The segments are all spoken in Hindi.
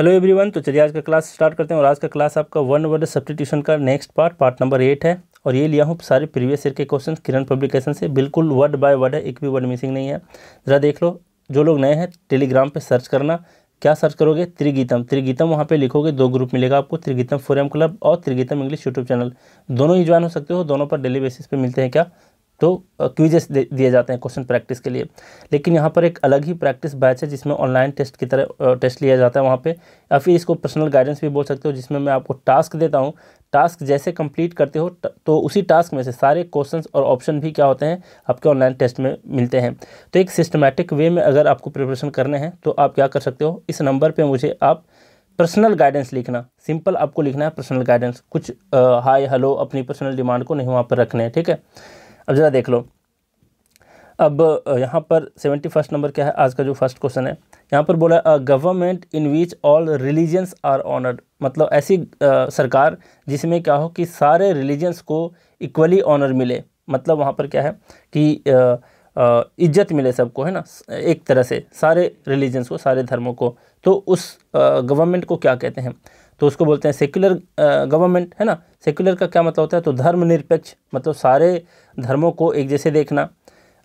हेलो एवरीवन तो चलिए आज का क्लास स्टार्ट करते हैं और आज का क्लास आपका वन वर्ड सब्सटीट्यूशन का next part part number eight है और ये लिया हूँ सारे प्रीवियस ईयर के क्वेश्चन किरण पब्लिकेशन से बिल्कुल वर्ड बाय वर्ड है एक भी वर्ड मिसिंग नहीं है ज़रा देख लो जो लोग नए हैं टेलीग्राम पर सर्च करना क्या सर्च करोगे त्रिगीतम त्रिगीतम वहाँ पे लिखोगे दो ग्रुप मिलेगा आपको त्रिगीतम फोरम क्लब और त्रिगीतम इंग्लिश यूट्यूब चैनल दोनों ही ज्वाइन हो सकते हो दोनों पर डेली बेसिस पे मिलते हैं क्या तो क्विजेस दिए जाते हैं क्वेश्चन प्रैक्टिस के लिए लेकिन यहाँ पर एक अलग ही प्रैक्टिस बैच है जिसमें ऑनलाइन टेस्ट की तरह टेस्ट लिया जाता है वहाँ पे या फिर इसको पर्सनल गाइडेंस भी बोल सकते हो जिसमें मैं आपको टास्क देता हूँ टास्क जैसे कंप्लीट करते हो तो उसी टास्क में से सारे क्वेश्चंस और ऑप्शन भी क्या होते हैं आपके ऑनलाइन टेस्ट में मिलते हैं तो एक सिस्टमेटिक वे में अगर आपको प्रिपरेशन करने हैं तो आप क्या कर सकते हो इस नंबर पर मुझे आप पर्सनल गाइडेंस लिखना सिंपल आपको लिखना है पर्सनल गाइडेंस कुछ हाय हेलो अपनी पर्सनल डिमांड को नहीं वहाँ पर रखने हैं ठीक है अब ज़रा देख लो अब यहाँ पर सेवेंटी फर्स्ट नंबर क्या है आज का जो फर्स्ट क्वेश्चन है यहाँ पर बोला a government in which all religions are honoured मतलब ऐसी आ, सरकार जिसमें क्या हो कि सारे रिलीजन्स को इक्वली ऑनर मिले मतलब वहाँ पर क्या है कि इज्जत मिले सबको है ना एक तरह से सारे रिलीजन्स को सारे धर्मों को तो उस गवर्नमेंट को क्या कहते हैं तो उसको बोलते हैं सेक्युलर गवर्नमेंट है ना सेक्युलर का क्या मतलब होता है तो धर्मनिरपेक्ष मतलब सारे धर्मों को एक जैसे देखना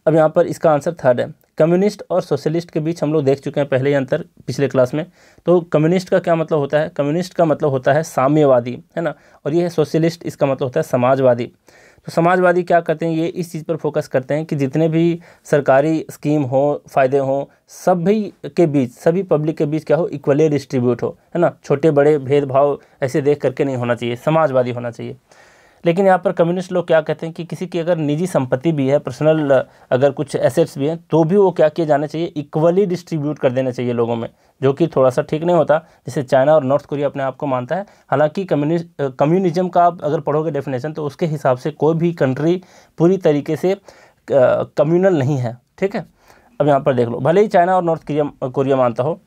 अब यहाँ पर इसका आंसर थर्ड है कम्युनिस्ट और सोशलिस्ट के बीच हम लोग देख चुके हैं पहले ही अंतर पिछले क्लास में तो कम्युनिस्ट का क्या मतलब होता है कम्युनिस्ट का मतलब होता है साम्यवादी है ना और ये है सोशलिस्ट इसका मतलब होता है समाजवादी तो समाजवादी क्या करते हैं ये इस चीज़ पर फोकस करते हैं कि जितने भी सरकारी स्कीम हो फ़ायदे हों सभी के बीच सभी पब्लिक के बीच क्या हो इक्वली डिस्ट्रीब्यूट हो है ना छोटे बड़े भेदभाव ऐसे देख करके नहीं होना चाहिए समाजवादी होना चाहिए लेकिन यहाँ पर कम्युनिस्ट लोग क्या कहते हैं कि किसी की अगर निजी संपत्ति भी है पर्सनल अगर कुछ एसेट्स भी हैं तो भी वो क्या किए जाने चाहिए इक्वली डिस्ट्रीब्यूट कर देना चाहिए लोगों में जो कि थोड़ा सा ठीक नहीं होता जैसे चाइना और नॉर्थ कोरिया अपने आप को मानता है हालांकि कम्युनिस्ट कम्युनिज्म का आप अगर पढ़ोगे डेफिनेशन तो उसके हिसाब से कोई भी कंट्री पूरी तरीके से कम्यूनल नहीं है ठीक है अब यहाँ पर देख लो भले ही चाइना और नॉर्थ कोरिया कोरिया मानता हो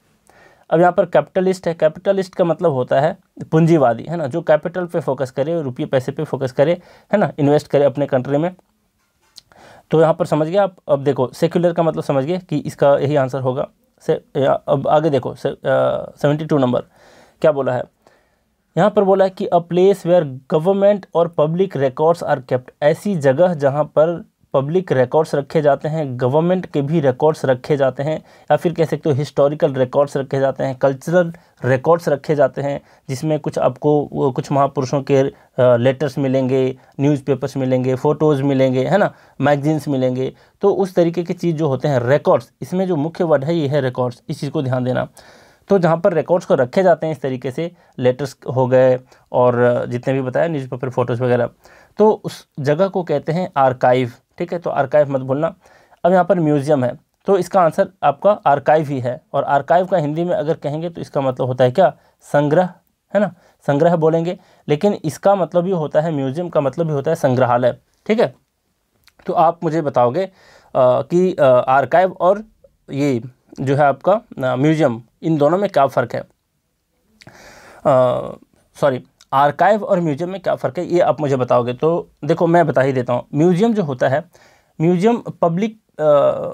अब यहाँ पर कैपिटलिस्ट है कैपिटलिस्ट का मतलब होता है पूंजीवादी है ना जो कैपिटल पर फोकस करे रुपये पैसे पर फोकस करे है ना इन्वेस्ट करे अपने कंट्री में तो यहाँ पर समझ गए आप अब देखो सेक्युलर का मतलब समझ गए कि इसका यही आंसर होगा से अब आगे देखो सेवेंटी टू नंबर क्या बोला है यहाँ पर बोला है कि अ प्लेस वेयर गवर्नमेंट और पब्लिक रिकॉर्ड्स आर केप्ट ऐसी जगह जहाँ पर पब्लिक रिकॉर्ड्स रखे जाते हैं गवर्नमेंट के भी रिकॉर्ड्स रखे जाते हैं या फिर कह सकते हो हिस्टोरिकल रिकॉर्ड्स रखे जाते हैं कल्चरल रिकॉर्ड्स रखे जाते हैं जिसमें कुछ आपको कुछ महापुरुषों के लेटर्स मिलेंगे न्यूज़पेपर्स मिलेंगे फ़ोटोज़ मिलेंगे है ना मैगजीन्स मिलेंगे तो उस तरीके की चीज़ जो होते हैं रिकॉर्ड्स इसमें जो मुख्य वर्ड है ये है रिकॉर्ड्स इस चीज़ को ध्यान देना तो जहाँ पर रिकॉर्ड्स को रखे जाते हैं इस तरीके से लेटर्स हो गए और जितने भी बताया न्यूज़पेपर फ़ोटोज़ वगैरह तो उस जगह को कहते हैं आर्काइव ठीक है तो आर्काइव मत भूलना अब यहाँ पर म्यूज़ियम है तो इसका आंसर आपका आर्काइव ही है और आर्काइव का हिंदी में अगर कहेंगे तो इसका मतलब होता है क्या संग्रह है ना संग्रह बोलेंगे लेकिन इसका मतलब भी होता है म्यूज़ियम का मतलब भी होता है संग्रहालय ठीक है तो आप मुझे बताओगे आ, कि आर्काइव और ये जो है आपका म्यूज़ियम इन दोनों में क्या फ़र्क है सॉरी आर्काइव और म्यूजियम में क्या फ़र्क है ये आप मुझे बताओगे तो देखो मैं बता ही देता हूँ म्यूजियम जो होता है म्यूजियम पब्लिक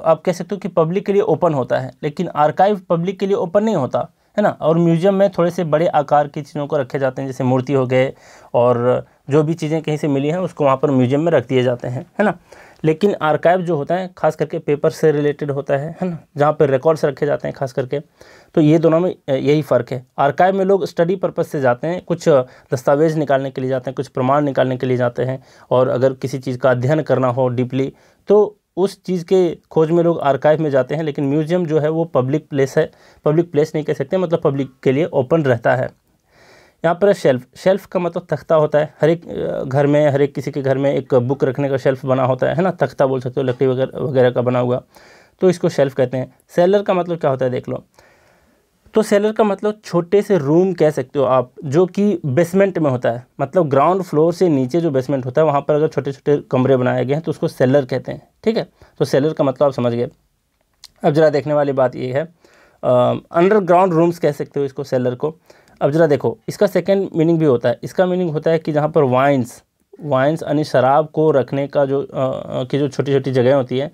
आप कह सकते हो कि पब्लिक के लिए ओपन होता है लेकिन आर्काइव पब्लिक के लिए ओपन नहीं होता है ना और म्यूजियम में थोड़े से बड़े आकार की चीज़ों को रखे जाते हैं जैसे मूर्ति हो गए और जो भी चीज़ें कहीं से मिली हैं उसको वहाँ पर म्यूजियम में रख दिए जाते हैं है ना लेकिन आर्काइव जो होता है खास करके पेपर से रिलेटेड होता है है ना जहाँ पर रिकॉर्ड्स रखे जाते हैं खास करके तो ये दोनों में यही फ़र्क है आर्काइव में लोग स्टडी पर्पज़ से जाते हैं कुछ दस्तावेज निकालने के लिए जाते हैं कुछ प्रमाण निकालने के लिए जाते हैं और अगर किसी चीज़ का अध्ययन करना हो डीपली तो उस चीज़ के खोज में लोग आर्काइव में जाते हैं लेकिन म्यूज़ियम जो है वो पब्लिक प्लेस है पब्लिक प्लेस नहीं कह सकते मतलब पब्लिक के लिए ओपन रहता है यहाँ पर शेल्फ़ शेल्फ़ का मतलब तख्ता होता है हर एक घर में हर एक किसी के घर में एक बुक रखने का शेल्फ़ बना होता है है ना तख्ता बोल सकते हो लकड़ी वगैरह वगैरह का बना हुआ तो इसको शेल्फ़ कहते हैं सेलर का मतलब क्या होता है देख लो तो सेलर का मतलब छोटे से रूम कह सकते हो आप जो कि बेसमेंट में होता है मतलब ग्राउंड फ्लोर से नीचे जो बेसमेंट होता है वहाँ पर अगर छोटे छोटे कमरे बनाए गए हैं तो उसको सेलर कहते हैं ठीक है तो सेलर का मतलब आप समझ गए अब ज़रा देखने वाली बात ये है अंडरग्राउंड रूम्स कह सकते हो इसको सेलर को अब ज़रा देखो इसका सेकेंड मीनिंग भी होता है इसका मीनिंग होता है कि जहाँ पर वाइन्स वाइन्स यानी शराब को रखने का जो आ, की जो छोटी छोटी जगह होती है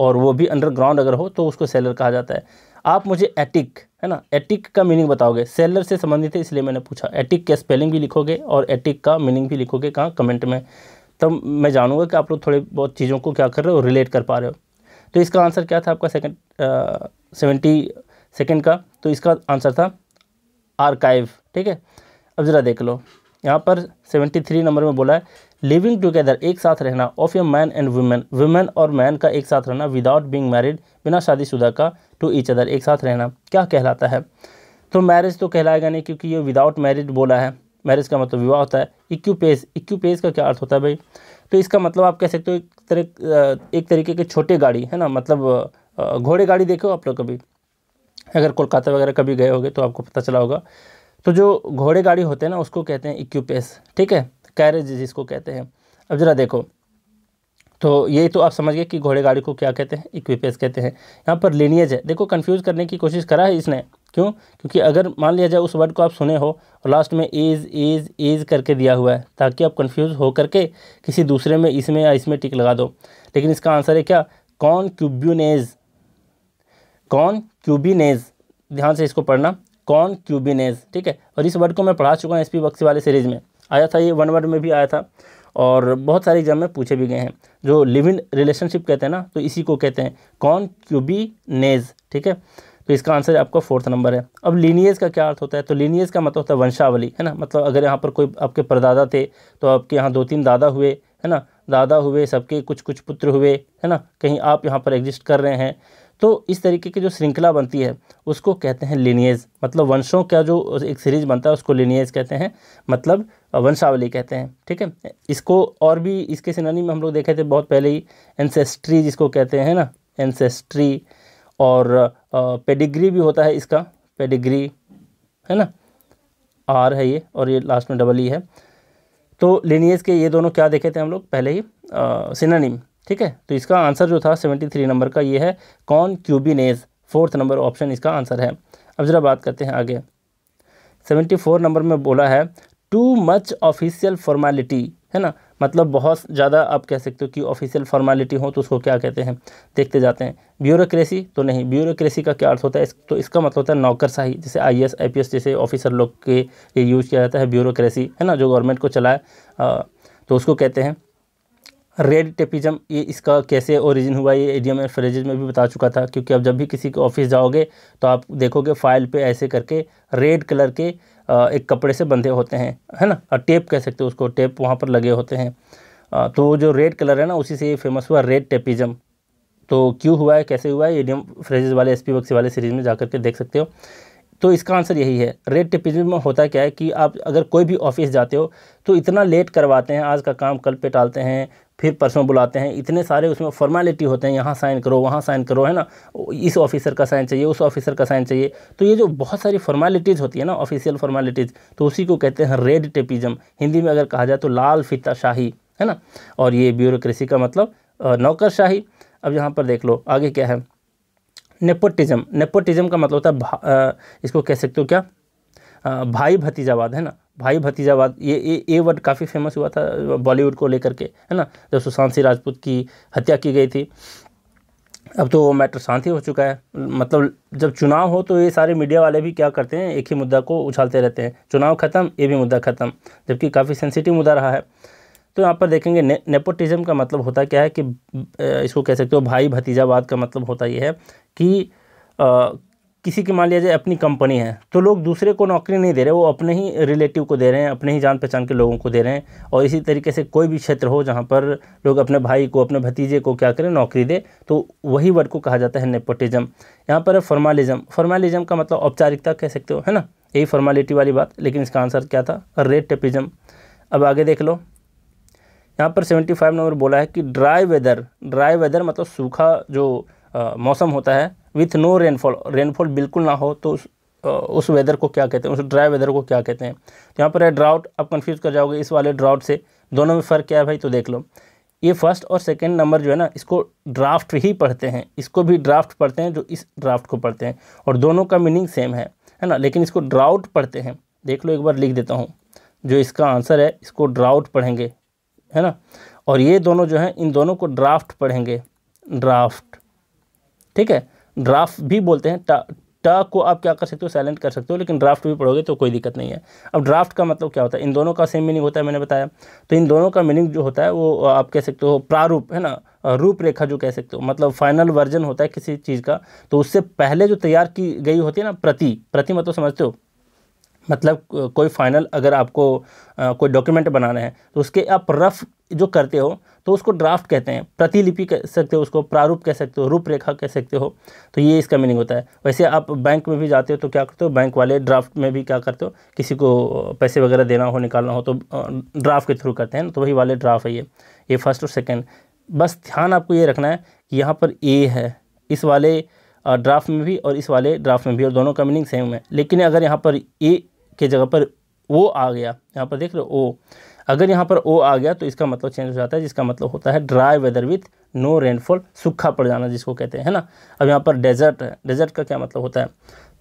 और वो भी अंडरग्राउंड अगर हो तो उसको सेलर कहा जाता है आप मुझे एटिक है ना एटिक का मीनिंग बताओगे सेलर से संबंधित है इसलिए मैंने पूछा एटिक का स्पेलिंग भी लिखोगे और एटिक का मीनिंग भी लिखोगे कहाँ कमेंट में तब मैं जानूंगा कि आप लोग थोड़े बहुत चीज़ों को क्या कर रहे हो रिलेट कर पा रहे हो तो इसका आंसर क्या था आपका सेकेंड सेवेंटी सेकेंड का तो इसका आंसर था आर्काइव ठीक है अब ज़रा देख लो यहाँ पर सेवेंटी थ्री नंबर में बोला है लिविंग टुगेदर एक साथ रहना of a man and women women और मैन का एक साथ रहना विदाउट बींग मैरिड बिना शादीशुदा का टू ईच अदर एक साथ रहना क्या कहलाता है तो मैरिज तो कहलाएगा नहीं क्योंकि ये विदाउट मैरिड बोला है मैरिज का मतलब विवाह होता है इक्यूपेस इक्यूपेस का क्या अर्थ होता है भाई तो इसका मतलब आप कह सकते हो एक तरह एक तरीके के छोटे गाड़ी है ना मतलब घोड़े गाड़ी देखे हो आप लोग कभी अगर कोलकाता वगैरह कभी गए होगे तो आपको पता चला होगा तो जो घोड़े गाड़ी होते हैं ना उसको कहते हैं इक्यूपेस ठीक है कैरेज जिसको कहते हैं अब ज़रा देखो तो ये तो आप समझ गए कि घोड़े गाड़ी को क्या कहते हैं इक्विपेस कहते हैं यहाँ पर लीनियज है देखो कंफ्यूज करने की कोशिश करा है इसने क्यों क्योंकि अगर मान लिया जाए उस वर्ड को आप सुने हो और लास्ट में एज एज एज करके दिया हुआ है ताकि आप कंफ्यूज हो करके किसी दूसरे में इसमें या इसमें टिक लगा दो लेकिन इसका आंसर है क्या कौन क्यूब्यूनेज कौन क्यूबिनेज ध्यान से इसको पढ़ना कॉन क्यूबिनेज ठीक है और इस वर्ड को मैं पढ़ा चुका हूँ एसपी बक्सी वाले सीरीज में आया था ये वन वर्ड में भी आया था और बहुत सारे एग्जाम में पूछे भी गए हैं जो लिव इन रिलेशनशिप कहते हैं ना तो इसी को कहते हैं कॉन क्यूबिनेज ठीक है तो इसका आंसर आपका फोर्थ नंबर है अब लीनियज का क्या अर्थ होता है तो लीनियज का मतलब होता है वंशावली है ना मतलब अगर यहाँ पर कोई आपके परदादा थे तो आपके यहाँ दो तीन दादा हुए है ना दादा हुए सबके कुछ कुछ पुत्र हुए है ना कहीं आप यहाँ पर एग्जिस्ट कर रहे हैं तो इस तरीके की जो श्रृंखला बनती है उसको कहते हैं लिनियज मतलब वंशों का जो एक सीरीज बनता है उसको लिनियज कहते हैं मतलब वंशावली कहते हैं ठीक है इसको और भी इसके सिनानी में हम लोग देखे थे बहुत पहले ही एनसेस्ट्री जिसको कहते हैं ना एनसेस्ट्री और पेडिग्री भी होता है इसका पेडिग्री है ना आर है ये और ये लास्ट में डबल ई e है तो लिनियज के ये दोनों क्या देखे थे हम लोग पहले ही में ठीक है तो इसका आंसर जो था सेवेंटी थ्री नंबर का ये है concubinage fourth number option इसका आंसर है अब ज़रा बात करते हैं आगे सेवेंटी फोर नंबर में बोला है टू मच ऑफिशियल फॉर्मेलिटी है ना मतलब बहुत ज़्यादा आप कह सकते हो कि ऑफिशियल फॉर्मेलिटी हो तो उसको क्या कहते हैं देखते जाते हैं ब्यूरोक्रेसी तो नहीं ब्यूरोक्रेसी का क्या अर्थ होता है इस, तो इसका मतलब होता है नौकरशाही जैसे आईएएस आईपीएस जैसे ऑफिसर लोग के ये यूज किया जाता है ब्यूरोक्रेसी है ना जो गवर्नमेंट को चलाए तो उसको कहते हैं रेड टेपिज़म ये इसका कैसे ओरिजिन हुआ ये एडियम एंड फ्रेजेज में भी बता चुका था क्योंकि अब जब भी किसी के ऑफिस जाओगे तो आप देखोगे फाइल पे ऐसे करके रेड कलर के एक कपड़े से बंधे होते हैं है ना और टेप कह सकते हो उसको टेप वहाँ पर लगे होते हैं तो जो रेड कलर है ना उसी से ये फेमस हुआ रेड टेपिज्म तो क्यों हुआ है कैसे हुआ है एडियम फ्रेजेज वाले एस पी बक्सी वाले सीरीज में जा के देख सकते हो तो इसका आंसर यही है रेड टिपिज्म में होता क्या है कि आप अगर कोई भी ऑफिस जाते हो तो इतना लेट करवाते हैं आज का काम कल पे टालते हैं फिर परसों बुलाते हैं इतने सारे उसमें फॉर्मेलिटी होते हैं यहाँ साइन करो वहाँ साइन करो है ना इस ऑफिसर का साइन चाहिए उस ऑफिसर का साइन चाहिए तो ये जो बहुत सारी फॉर्मेलिटीज़ होती है ना ऑफिशियल फॉर्मेलिटीज़ तो उसी को कहते हैं रेड टेपिज़म हिंदी में अगर कहा जाए तो लाल फिता शाही है ना और ये ब्यूरोक्रेसी का मतलब नौकर शाही अब यहाँ पर देख लो आगे क्या है नेपोटिज़म नेपोटिज़म का मतलब होता है इसको कह सकते हो क्या भाई भतीजावाद है ना भाई भतीजावाद ये ये ए वर्ड काफ़ी फेमस हुआ था बॉलीवुड को लेकर के है ना जब सुशांत सिंह राजपूत की हत्या की गई थी अब तो वो मैटर शांति हो चुका है मतलब जब चुनाव हो तो ये सारे मीडिया वाले भी क्या करते हैं एक ही मुद्दा को उछालते रहते हैं चुनाव ख़त्म ये भी मुद्दा ख़त्म जबकि काफ़ी सेंसिटिव मुद्दा रहा है तो यहाँ पर देखेंगे ने, नेपोटिज़म का मतलब होता क्या है कि इसको कह सकते हो भाई भतीजावाद का मतलब होता ये है कि आ, किसी की मान लिया जाए अपनी कंपनी है तो लोग दूसरे को नौकरी नहीं दे रहे वो अपने ही रिलेटिव को दे रहे हैं अपने ही जान पहचान के लोगों को दे रहे हैं और इसी तरीके से कोई भी क्षेत्र हो जहाँ पर लोग अपने भाई को अपने भतीजे को क्या करें नौकरी दे तो वही वर्ड को कहा जाता है नेपोटिज्म यहाँ पर है फॉर्मालिज्म फॉर्मालिज्म का मतलब औपचारिकता कह सकते हो है ना यही फॉर्मेलिटी वाली बात लेकिन इसका आंसर क्या था रेड टेपिज्म अब आगे देख लो यहाँ पर सेवेंटी फाइव नंबर बोला है कि ड्राई वेदर ड्राई वेदर मतलब सूखा जो मौसम होता है विथ नो रेनफॉल रेनफॉल बिल्कुल ना हो तो उस, उस वेदर को क्या कहते हैं उस ड्राई वेदर को क्या कहते हैं तो यहाँ पर है ड्राउट आप कन्फ्यूज़ कर जाओगे इस वाले ड्राउट से दोनों में फ़र्क क्या है भाई तो देख लो ये फर्स्ट और सेकेंड नंबर जो है ना इसको ड्राफ्ट ही पढ़ते हैं इसको भी ड्राफ्ट पढ़ते हैं जो इस ड्राफ्ट को पढ़ते हैं और दोनों का मीनिंग सेम है है ना लेकिन इसको ड्राउट पढ़ते हैं देख लो एक बार लिख देता हूँ जो इसका आंसर है इसको ड्राउट पढ़ेंगे है ना और ये दोनों जो हैं इन दोनों को ड्राफ्ट पढ़ेंगे ड्राफ्ट ठीक है ड्राफ्ट भी बोलते हैं ट ट को आप क्या कर सकते हो साइलेंट कर सकते हो लेकिन ड्राफ्ट भी पढ़ोगे तो कोई दिक्कत नहीं है अब ड्राफ्ट का मतलब क्या होता है इन दोनों का सेम मीनिंग होता है मैंने बताया तो इन दोनों का मीनिंग जो होता है वो आप कह सकते हो प्रारूप है ना रूपरेखा जो कह सकते हो मतलब फाइनल वर्जन होता है किसी चीज़ का तो उससे पहले जो तैयार की गई होती है ना प्रति प्रति मतलब तो समझते हो मतलब कोई फाइनल अगर आपको आ, कोई डॉक्यूमेंट बनाना है तो उसके आप रफ़ जो करते हो तो उसको ड्राफ्ट कहते हैं प्रतिलिपि कह सकते हो उसको प्रारूप कह सकते हो रूपरेखा कह सकते हो तो ये इसका मीनिंग होता है वैसे आप बैंक में भी जाते हो तो क्या करते हो बैंक वाले ड्राफ्ट में भी क्या करते हो किसी को पैसे वगैरह देना हो निकालना हो तो ड्राफ्ट के थ्रू करते हैं तो वही वाले ड्राफ्ट है ये ये फर्स्ट और सेकेंड बस ध्यान आपको ये रखना है कि यहाँ पर ए है इस वाले ड्राफ्ट में भी और इस वाले ड्राफ्ट में भी और दोनों का मीनिंग सेम है लेकिन अगर यहाँ पर ए के जगह पर ओ आ गया यहाँ पर देख रहे हो ओ अगर यहाँ पर ओ आ गया तो इसका मतलब चेंज हो जाता है जिसका मतलब होता है dry weather with no rainfall सूखा पड़ जाना जिसको कहते हैं है ना अब यहाँ पर डेजर्ट है डेजर्ट का क्या मतलब होता है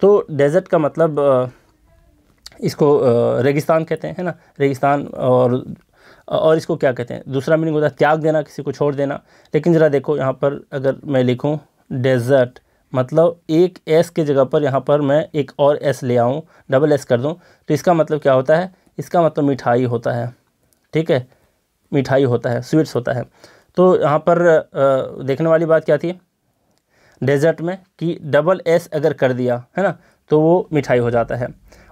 तो डेजर्ट का मतलब इसको रेगिस्तान कहते हैं है ना रेगिस्तान और और इसको क्या कहते हैं दूसरा मीनिंग होता है त्याग देना किसी को छोड़ देना लेकिन ज़रा देखो यहाँ पर अगर मैं लिखूँ डेजर्ट मतलब एक एस के जगह पर यहाँ पर मैं एक और एस ले आऊँ डबल एस कर दूँ तो इसका मतलब क्या होता है इसका मतलब मिठाई होता है ठीक है मिठाई होता है स्वीट्स होता है तो यहाँ पर देखने वाली बात क्या थी डेजर्ट में कि डबल एस अगर कर दिया है ना तो वो मिठाई हो जाता है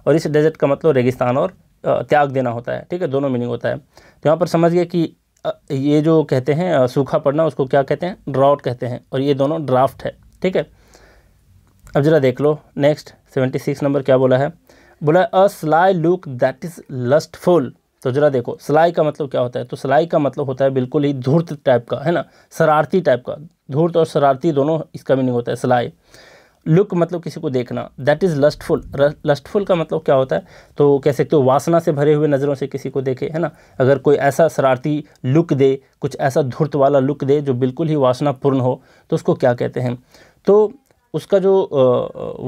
और इस डेजर्ट का मतलब रेगिस्तान और त्याग देना होता है ठीक है दोनों मीनिंग होता है तो यहाँ पर समझ गए कि ये जो कहते हैं सूखा पड़ना उसको क्या कहते हैं ड्राउट कहते हैं और ये दोनों ड्राफ्ट है ठीक है अब ज़रा देख लो नेक्स्ट सेवेंटी सिक्स नंबर क्या बोला है बोला a sly look that is lustful तो ज़रा देखो सिलाई का मतलब क्या होता है तो सिलाई का मतलब होता है बिल्कुल ही धूर्त टाइप का है ना शरारती टाइप का धूर्त और शरारती दोनों इसका मीनिंग होता है सिलाई लुक मतलब किसी को देखना दैट इज़ लस्टफुल लस्टफुल का मतलब क्या होता है तो कह सकते हो वासना से भरे हुए नज़रों से किसी को देखे है ना अगर कोई ऐसा शरारती लुक दे कुछ ऐसा धूर्त वाला लुक दे जो बिल्कुल ही वासनापूर्ण हो तो उसको क्या कहते हैं तो उसका जो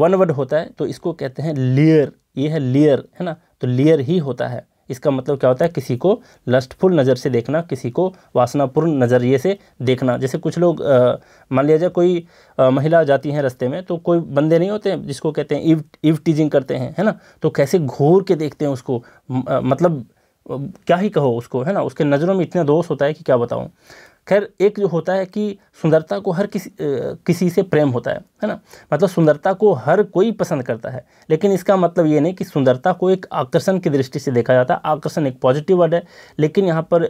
वन वर्ड होता है तो इसको कहते हैं लेयर ये है लेयर है ना तो लेयर ही होता है इसका मतलब क्या होता है किसी को लस्टफुल नज़र से देखना किसी को वासनापूर्ण नज़रिए से देखना जैसे कुछ लोग मान लिया जाए कोई आ, महिला जाती हैं रास्ते में तो कोई बंदे नहीं होते जिसको कहते हैं इव इव टीजिंग करते हैं है ना तो कैसे घूर के देखते हैं उसको आ, मतलब क्या ही कहो उसको है ना उसके नज़रों में इतना दोष होता है कि क्या बताऊँ खैर एक जो होता है कि सुंदरता को हर किसी किसी से प्रेम होता है है ना मतलब सुंदरता को हर कोई पसंद करता है लेकिन इसका मतलब ये नहीं कि सुंदरता को एक आकर्षण की दृष्टि से देखा जाता है आकर्षण एक पॉजिटिव वर्ड है लेकिन यहाँ पर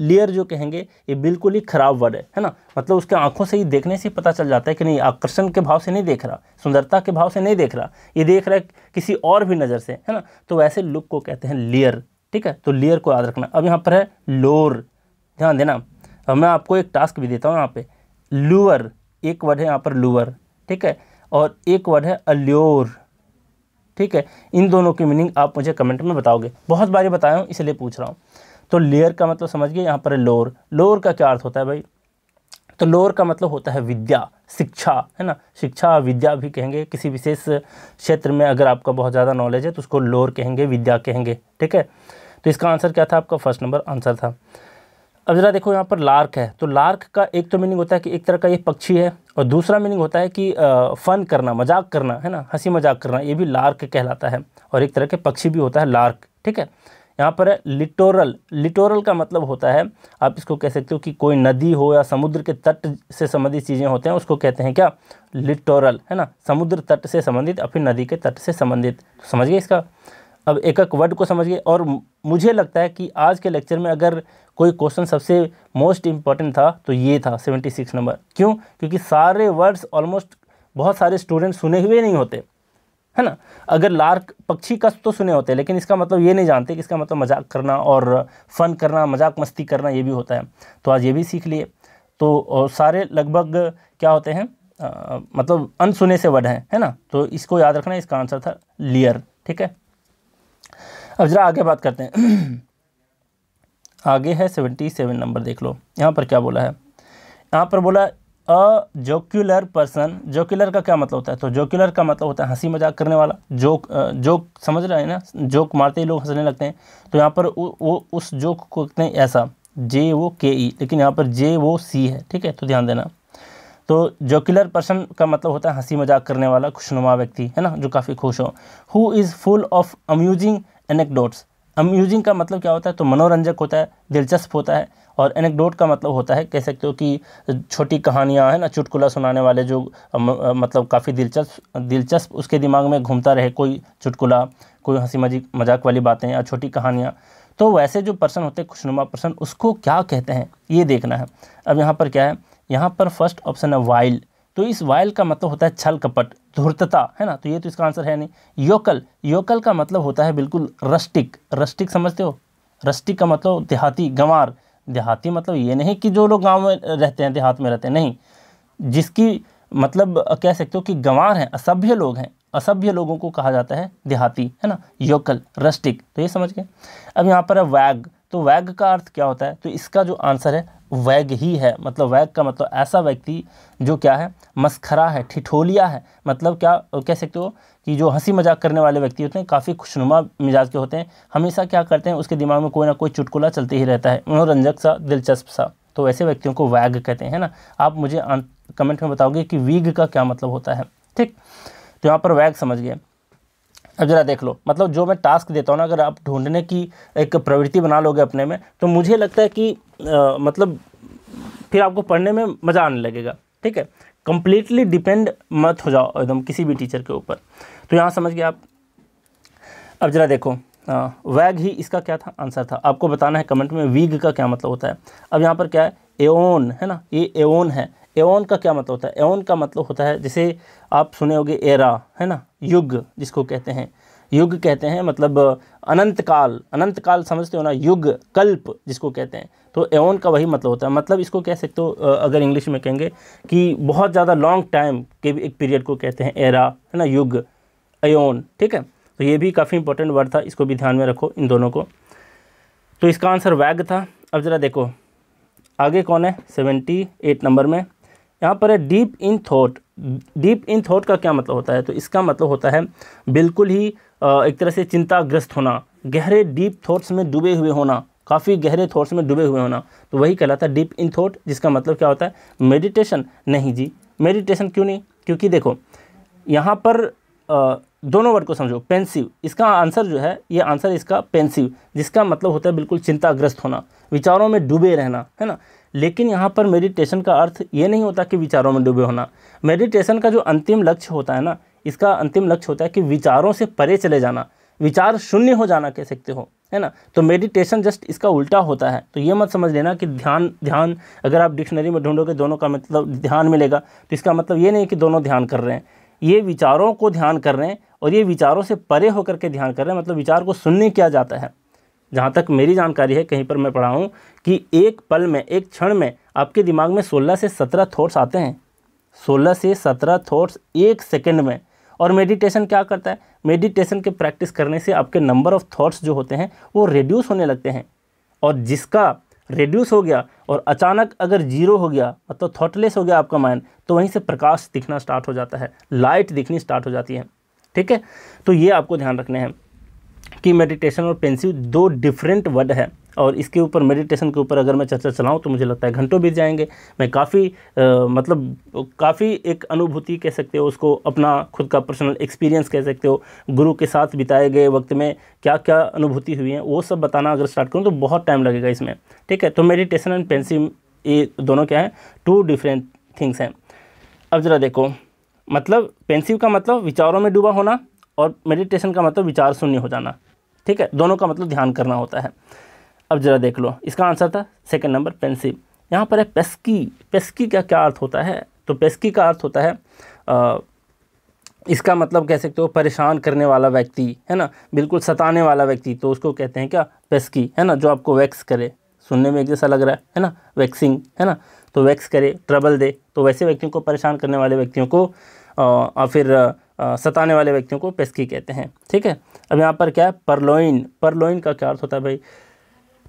लेयर जो कहेंगे ये बिल्कुल ही खराब वर्ड है है ना मतलब उसके आंखों से ही देखने से पता चल जाता है कि नहीं आकर्षण के भाव से नहीं देख रहा सुंदरता के भाव से नहीं देख रहा ये देख रहा है किसी और भी नज़र से है ना तो वैसे लुक को कहते हैं लेयर ठीक है तो लेयर को याद रखना अब यहाँ पर है लोर ध्यान देना अब मैं आपको एक टास्क भी देता हूँ यहाँ पे लूअर एक वर्ड है यहाँ पर लूअर ठीक है और एक वर्ड है अल्योर ठीक है इन दोनों की मीनिंग आप मुझे कमेंट में बताओगे बहुत ही बताया हूँ इसलिए पूछ रहा हूँ तो लेयर का मतलब समझ गए यहाँ पर लोअर लोअर का क्या अर्थ होता है भाई तो लोअर का मतलब होता है विद्या शिक्षा है ना शिक्षा विद्या भी कहेंगे किसी विशेष क्षेत्र में अगर आपका बहुत ज़्यादा नॉलेज है तो उसको लोअर कहेंगे विद्या कहेंगे ठीक है तो इसका आंसर क्या था आपका फर्स्ट नंबर आंसर था अब ज़रा देखो यहाँ पर लार्क है तो लार्क का एक तो मीनिंग होता है कि एक तरह का ये पक्षी है और दूसरा मीनिंग होता है कि फ़न करना मजाक करना है ना हंसी मजाक करना ये भी लार्क कहलाता है और एक तरह के पक्षी भी होता है लार्क ठीक है यहाँ पर है लिटोरल लिटोरल का मतलब होता है आप इसको कह सकते हो कि कोई नदी हो या समुद्र के तट से संबंधित चीज़ें होते हैं उसको कहते हैं क्या लिटोरल है ना समुद्र तट से संबंधित या फिर नदी के तट से संबंधित समझ गए इसका अब एक एक वर्ड को समझिए और मुझे लगता है कि आज के लेक्चर में अगर कोई क्वेश्चन सबसे मोस्ट इम्पॉर्टेंट था तो ये था सेवेंटी सिक्स नंबर क्यों क्योंकि सारे वर्ड्स ऑलमोस्ट बहुत सारे स्टूडेंट सुने हुए नहीं होते है ना अगर लार्क पक्षी का तो सुने होते हैं लेकिन इसका मतलब ये नहीं जानते कि इसका मतलब मजाक करना और फन करना मजाक मस्ती करना ये भी होता है तो आज ये भी सीख लिए तो और सारे लगभग क्या होते हैं आ, मतलब अनसुने से वर्ड हैं है ना तो इसको याद रखना इसका आंसर था लियर ठीक है अब ज़रा आगे बात करते हैं आगे है सेवेंटी सेवन नंबर देख लो यहाँ पर क्या बोला है यहाँ पर बोला अ जोक्यूलर पर्सन जोक्यूलर का क्या मतलब होता है तो जोक्यूलर का मतलब होता है हंसी मजाक करने वाला जोक जोक समझ रहे हैं ना जोक मारते ही लोग हंसने लगते हैं तो यहाँ पर वो उस जोक को कहते हैं ऐसा जे वो के ई लेकिन यहाँ पर जे वो सी है ठीक है तो ध्यान देना तो जोक्यूलर पर्सन का मतलब होता है हंसी मजाक करने वाला खुशनुमा व्यक्ति है ना जो काफ़ी खुश हो who is full of amusing anecdotes amusing का मतलब क्या होता है तो मनोरंजक होता है दिलचस्प होता है और एनेकडोट का मतलब होता है कह सकते हो कि छोटी कहानियाँ हैं ना चुटकुला सुनाने वाले जो मतलब काफ़ी दिलचस्प दिलचस्प उसके दिमाग में घूमता रहे कोई चुटकुला कोई हंसी मजी मजाक वाली बातें या छोटी कहानियाँ तो वैसे जो पर्सन होते हैं खुशनुमा पर्सन उसको क्या कहते हैं ये देखना है अब यहाँ पर क्या है यहाँ पर फर्स्ट ऑप्शन है वाइल तो इस वाइल का मतलब होता है छल कपट धूर्तता है ना तो ये तो इसका आंसर है नहीं योकल योकल का मतलब होता है बिल्कुल रस्टिक रस्टिक समझते हो रस्टिक का मतलब देहाती गंवार देहाती मतलब ये नहीं कि जो लोग गांव में रहते हैं देहात में रहते हैं नहीं जिसकी मतलब कह सकते हो कि गंवार हैं असभ्य लोग हैं असभ्य लोगों को कहा जाता है देहाती है ना योकल रस्टिक तो ये समझ गए अब यहाँ पर है वैग तो वैग का अर्थ क्या होता है तो इसका जो आंसर है वैग ही है मतलब वैग का मतलब ऐसा व्यक्ति जो क्या है मस्खरा है ठिठोलिया है मतलब क्या कह सकते हो कि जो हंसी मजाक करने वाले व्यक्ति होते हैं काफ़ी खुशनुमा मिजाज के होते हैं हमेशा क्या करते हैं उसके दिमाग में कोई ना कोई चुटकुला चलते ही रहता है मनोरंजक सा दिलचस्प सा तो ऐसे व्यक्तियों को वैग कहते हैं ना आप मुझे कमेंट में बताओगे कि वीग का क्या मतलब होता है ठीक तो यहाँ पर वैग समझ गए अब ज़रा देख लो मतलब जो मैं टास्क देता हूँ ना अगर आप ढूंढने की एक प्रवृत्ति बना लोगे अपने में तो मुझे लगता है कि आ, मतलब फिर आपको पढ़ने में मज़ा आने लगेगा ठीक है कंप्लीटली डिपेंड मत हो जाओ एकदम किसी भी टीचर के ऊपर तो यहाँ समझ गए आप अब ज़रा देखो वैग ही इसका क्या था आंसर था आपको बताना है कमेंट में वीग का क्या मतलब होता है अब यहाँ पर क्या है एओन है ना ये एओन है एवन का क्या मतलब होता है एवन का मतलब होता है जैसे आप सुने होगे एरा है ना युग जिसको कहते हैं युग कहते हैं मतलब अनंत काल अनंत काल समझते हो ना युग कल्प जिसको कहते हैं तो एवन का वही मतलब होता है मतलब इसको कह सकते हो अगर इंग्लिश में कहेंगे कि बहुत ज़्यादा लॉन्ग टाइम के भी एक पीरियड को कहते हैं एरा है ना युग एओन ठीक है तो ये भी काफ़ी इंपॉर्टेंट वर्ड था इसको भी ध्यान में रखो इन दोनों को तो इसका आंसर वैग था अब ज़रा देखो आगे कौन है सेवेंटी एट नंबर में यहाँ पर है deep in thought deep in thought का क्या मतलब होता है तो इसका मतलब होता है बिल्कुल ही एक तरह से चिंताग्रस्त होना गहरे डीप थॉट्स में डूबे हुए होना काफ़ी गहरे थॉट्स में डूबे हुए होना तो वही कहलाता है डीप इन थॉट जिसका मतलब क्या होता है मेडिटेशन नहीं जी मेडिटेशन क्यों नहीं क्योंकि देखो यहाँ पर दोनों वर्ड को समझो पेंसिव इसका आंसर जो है ये आंसर इसका पेंसिव जिसका मतलब होता है बिल्कुल चिंताग्रस्त होना विचारों में डूबे रहना है ना लेकिन यहाँ पर मेडिटेशन का अर्थ ये नहीं होता कि विचारों में डूबे होना मेडिटेशन का जो अंतिम लक्ष्य होता है ना इसका अंतिम लक्ष्य होता है कि विचारों से परे चले जाना विचार शून्य हो जाना कह सकते हो है ना तो मेडिटेशन जस्ट इसका उल्टा होता है तो ये मत समझ लेना कि ध्यान ध्यान अगर आप डिक्शनरी में ढूंढोगे दोनों का मतलब ध्यान मिलेगा तो इसका मतलब ये नहीं कि दोनों ध्यान कर रहे हैं ये विचारों को ध्यान कर रहे हैं और ये विचारों से परे होकर के ध्यान कर रहे हैं मतलब विचार को शून्य किया जाता है जहाँ तक मेरी जानकारी है कहीं पर मैं पढ़ा हूँ कि एक पल में एक क्षण में आपके दिमाग में सोलह से सत्रह थॉट्स आते हैं सोलह से सत्रह थॉट्स एक सेकेंड में और मेडिटेशन क्या करता है मेडिटेशन के प्रैक्टिस करने से आपके नंबर ऑफ थॉट्स जो होते हैं वो रिड्यूस होने लगते हैं और जिसका रिड्यूस हो गया और अचानक अगर जीरो हो गया मतलब थॉटलेस हो गया आपका माइंड तो वहीं से प्रकाश दिखना स्टार्ट हो जाता है लाइट दिखनी स्टार्ट हो जाती है ठीक है तो ये आपको ध्यान रखने हैं कि मेडिटेशन और पेंसिव दो डिफरेंट वर्ड है और इसके ऊपर मेडिटेशन के ऊपर अगर मैं चर्चा चलाऊं तो मुझे लगता है घंटों बीत जाएंगे मैं काफ़ी मतलब काफ़ी एक अनुभूति कह सकते हो उसको अपना खुद का पर्सनल एक्सपीरियंस कह सकते हो गुरु के साथ बिताए गए वक्त में क्या क्या अनुभूति हुई है वो सब बताना अगर स्टार्ट करूँ तो बहुत टाइम लगेगा इसमें ठीक है तो मेडिटेशन एंड पेंसिव ये दोनों क्या हैं टू डिफरेंट थिंग्स हैं अब ज़रा देखो मतलब पेंसिव का मतलब विचारों में डूबा होना और मेडिटेशन का मतलब विचार शून्य हो जाना ठीक है दोनों का मतलब ध्यान करना होता है अब ज़रा देख लो इसका आंसर था सेकेंड नंबर पेंसिव यहाँ पर है पेस्की पेस्की का क्या अर्थ होता है तो पेस्की का अर्थ होता है आ, इसका मतलब कह सकते हो परेशान करने वाला व्यक्ति है ना बिल्कुल सताने वाला व्यक्ति तो उसको कहते हैं क्या पेस्की है ना जो आपको वैक्स करे सुनने में एक जैसा लग रहा है है ना वैक्सिंग है ना तो वैक्स करे ट्रबल दे तो वैसे व्यक्तियों को परेशान करने वाले व्यक्तियों को और फिर आ, सताने वाले व्यक्तियों को पेस्की कहते हैं ठीक है अब यहाँ पर क्या है परलोइन परलोइन का क्या अर्थ होता है भाई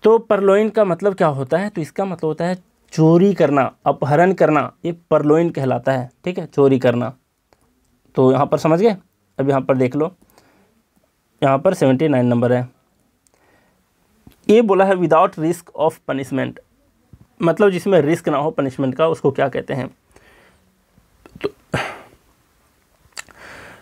तो परलोइन का मतलब क्या होता है तो इसका मतलब होता है चोरी करना अपहरण करना ये परलोइन कहलाता है ठीक है चोरी करना तो यहाँ पर समझ गए अब यहाँ पर देख लो यहाँ पर सेवेंटी नाइन नंबर है ये बोला है विदाउट रिस्क ऑफ पनिशमेंट मतलब जिसमें रिस्क ना हो पनिशमेंट का उसको क्या कहते हैं तो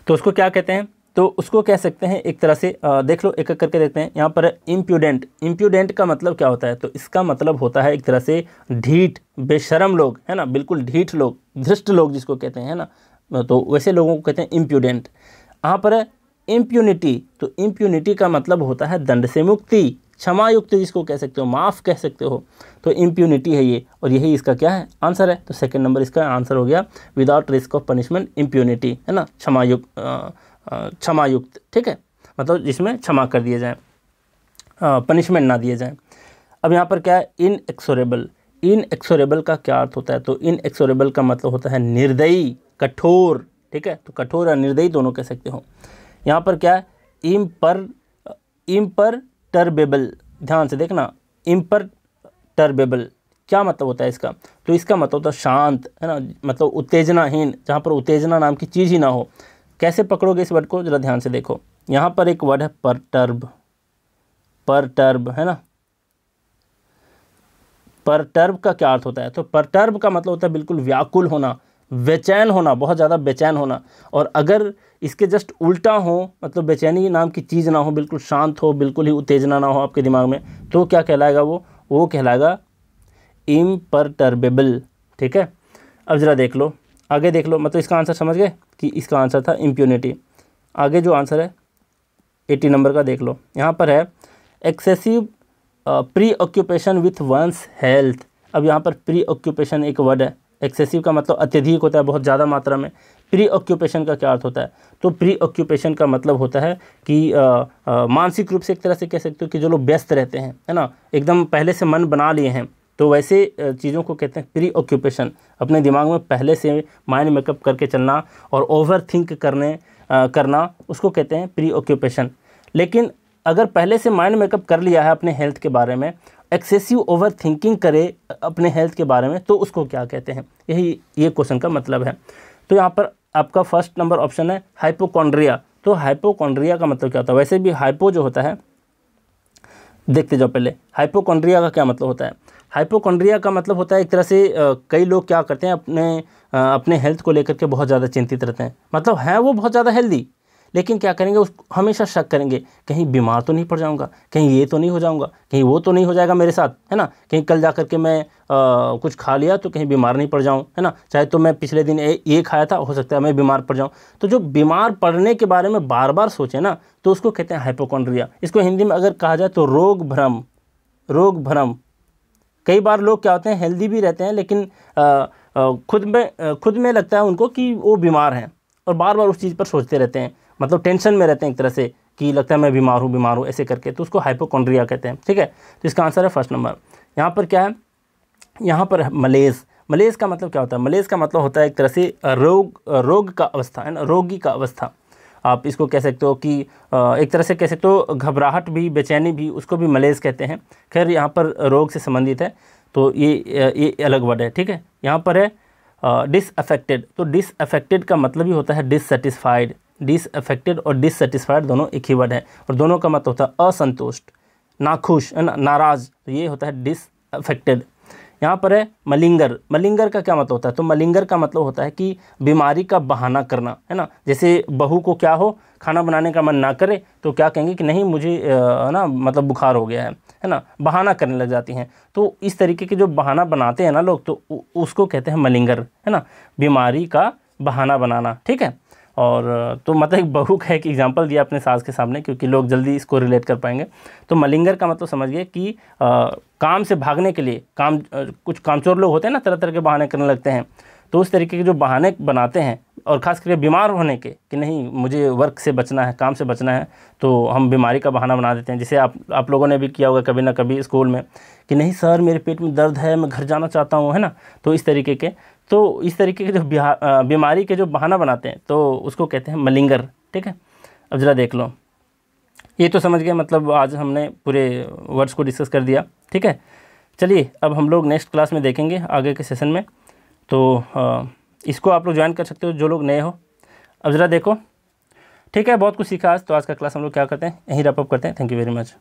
तो उसको क्या कहते हैं तो उसको कह सकते हैं एक तरह से आ, देख लो एक एक करके देखते हैं यहाँ पर इम्प्यूडेंट इम्प्यूडेंट का मतलब क्या होता है तो इसका मतलब होता है एक तरह से ढीठ बेशरम लोग है ना बिल्कुल ढीठ लोग धृष्ट लोग जिसको कहते हैं है ना तो वैसे लोगों को कहते हैं इम्प्यूडेंट यहाँ पर इम्प्यूनिटी तो इम्प्यूनिटी का मतलब होता है दंड से मुक्ति क्षमा युक्त जिसको कह सकते हो माफ़ कह सकते हो तो इम्प्यूनिटी है ये और यही इसका क्या है आंसर है तो सेकंड नंबर इसका आंसर हो गया without risk of punishment impunity है ना क्षमा युक्त क्षमा युक्त ठीक है मतलब जिसमें क्षमा कर दिए जाए पनिशमेंट ना दिए जाएँ अब यहाँ पर क्या है इन एक्सोरेबल इन एक्सोरेबल का क्या अर्थ होता है तो इन एक्सोरेबल का मतलब होता है निर्दयी कठोर ठीक है तो कठोर और निर्दयी दोनों कह सकते हो यहाँ पर क्या है इम पर इम पर टर्बेबल ध्यान से देखना इम्पर टर्बेबल क्या मतलब होता है इसका तो इसका मतलब होता है शांत है ना मतलब उत्तेजनाहीन जहाँ पर उत्तेजना नाम की चीज़ ही ना हो कैसे पकड़ोगे इस वर्ड को ज़रा ध्यान से देखो यहाँ पर एक वर्ड है पर टर्ब पर टर्ब है ना पर टर्ब का क्या अर्थ होता है तो पर टर्ब का मतलब होता है बिल्कुल व्याकुल होना बेचैन होना बहुत ज़्यादा बेचैन होना और अगर इसके जस्ट उल्टा हो मतलब बेचैनी नाम की चीज़ ना हो बिल्कुल शांत हो बिल्कुल ही उत्तेजना ना हो आपके दिमाग में तो क्या कहलाएगा वो वो कहलाएगा इम्परटर्बेबल ठीक है अब ज़रा देख लो आगे देख लो मतलब इसका आंसर समझ गए कि इसका आंसर था इम्प्यूनिटी आगे जो आंसर है एटी नंबर का देख लो यहाँ पर है excessive preoccupation with one's health अब यहाँ पर प्री ऑक्यूपेशन एक वर्ड है एक्सेसिव का मतलब अत्यधिक होता है बहुत ज़्यादा मात्रा में प्री ऑक्यूपेशन का क्या अर्थ होता है तो प्री ऑक्यूपेशन का मतलब होता है कि मानसिक रूप से एक तरह से कह सकते हो कि जो लोग व्यस्त रहते हैं है ना एकदम पहले से मन बना लिए हैं तो वैसे चीज़ों को कहते हैं प्री ऑक्यूपेशन अपने दिमाग में पहले से माइंड मेकअप करके चलना और ओवर थिंक करने आ, करना उसको कहते हैं प्री ऑक्यूपेशन लेकिन अगर पहले से माइंड मेकअप कर लिया है अपने हेल्थ के बारे में एक्सेसिव ओवर थिंकिंग करे अपने हेल्थ के बारे में तो उसको क्या कहते हैं यही ये क्वेश्चन का मतलब है तो यहाँ पर आपका फर्स्ट नंबर ऑप्शन है हाइपोकॉन्ड्रिया तो हाइपोकॉन्ड्रिया का मतलब क्या होता है वैसे भी हाइपो जो होता है देखते जाओ पहले हाइपोकॉन्ड्रिया का क्या मतलब होता है हाइपोकॉन्ड्रिया का मतलब होता है एक तरह से आ, कई लोग क्या करते हैं अपने आ, अपने हेल्थ को लेकर के बहुत ज़्यादा चिंतित रहते हैं मतलब हैं वो बहुत ज़्यादा हेल्दी लेकिन क्या करेंगे उस हमेशा शक करेंगे कहीं बीमार तो नहीं पड़ जाऊँगा कहीं ये तो नहीं हो जाऊँगा कहीं वो तो नहीं हो जाएगा मेरे साथ है ना कहीं कल जा के मैं आ, कुछ खा लिया तो कहीं बीमार नहीं पड़ जाऊँ है ना चाहे तो मैं पिछले दिन ये खाया था हो सकता है मैं बीमार पड़ जाऊँ तो जो बीमार पड़ने के बारे में बार बार सोचें ना तो उसको कहते हैं हाइपोकॉन्ड्रिया इसको हिंदी में अगर कहा जाए तो रोग भ्रम रोग भ्रम कई बार लोग क्या होते हैं हेल्दी भी रहते हैं लेकिन खुद में खुद में लगता है उनको कि वो बीमार हैं और बार बार उस चीज़ पर सोचते रहते हैं मतलब टेंशन में रहते हैं एक तरह से कि लगता है मैं बीमार हूँ बीमार हूँ ऐसे करके तो उसको हाइपोकॉन्ड्रिया कहते हैं ठीक है तो इसका आंसर है फर्स्ट नंबर यहाँ पर क्या है यहाँ पर मलेज मलेज का मतलब क्या होता है मलेज का मतलब होता है एक तरह से रोग रोग का अवस्था है ना रोगी का अवस्था आप इसको कह सकते हो कि एक तरह से कह सकते हो घबराहट भी बेचैनी भी उसको भी मलेज कहते हैं खैर यहाँ पर रोग से संबंधित है तो ये ये अलग वर्ड है ठीक है यहाँ पर है डिसअफेक्टेड तो डिसअफेक्टेड का मतलब ही होता है डिससेटिस्फाइड डिसअफेक्टेड और डिससेटिस्फाइड दोनों एक ही वर्ड है और दोनों का मतलब होता है असंतुष्ट नाखुश ना, नाराज तो ये होता है डिसअफेक्टेड यहाँ पर है मलिंगर मलिंगर का क्या मतलब होता है तो मलिंगर का मतलब होता है कि बीमारी का बहाना करना है ना जैसे बहू को क्या हो खाना बनाने का मन ना करे तो क्या कहेंगे कि नहीं मुझे है ना मतलब बुखार हो गया है है ना बहाना करने लग जाती हैं तो इस तरीके के जो बहाना बनाते हैं ना लोग तो उसको कहते हैं मलिंगर है ना बीमारी का बहाना बनाना ठीक है और तो मतलब एक बहू का एक एग्जांपल दिया अपने सास के सामने क्योंकि लोग जल्दी इसको रिलेट कर पाएंगे तो मलिंगर का मतलब समझिए कि आ, काम से भागने के लिए काम आ, कुछ कामचोर लोग होते हैं ना तरह तरह के बहाने करने लगते हैं तो उस तरीके के जो बहाने बनाते हैं और ख़ास करके बीमार होने के कि नहीं मुझे वर्क से बचना है काम से बचना है तो हम बीमारी का बहाना बना देते हैं जैसे आप आप लोगों ने भी किया होगा कभी ना कभी स्कूल में कि नहीं सर मेरे पेट में दर्द है मैं घर जाना चाहता हूँ है ना तो इस तरीके के तो इस तरीके के जो बीमारी के जो बहाना बनाते हैं तो उसको कहते हैं मलिंगर ठीक है अब ज़रा देख लो ये तो समझ गए मतलब आज हमने पूरे वर्ड्स को डिस्कस कर दिया ठीक है चलिए अब हम लोग नेक्स्ट क्लास में देखेंगे आगे के सेशन में तो इसको आप लोग ज्वाइन कर सकते हो जो लोग नए हो अब ज़रा देखो ठीक है बहुत कुछ सीखा आज तो आज का क्लास हम लोग क्या करते हैं यहीं रैपअप करते हैं थैंक यू वेरी मच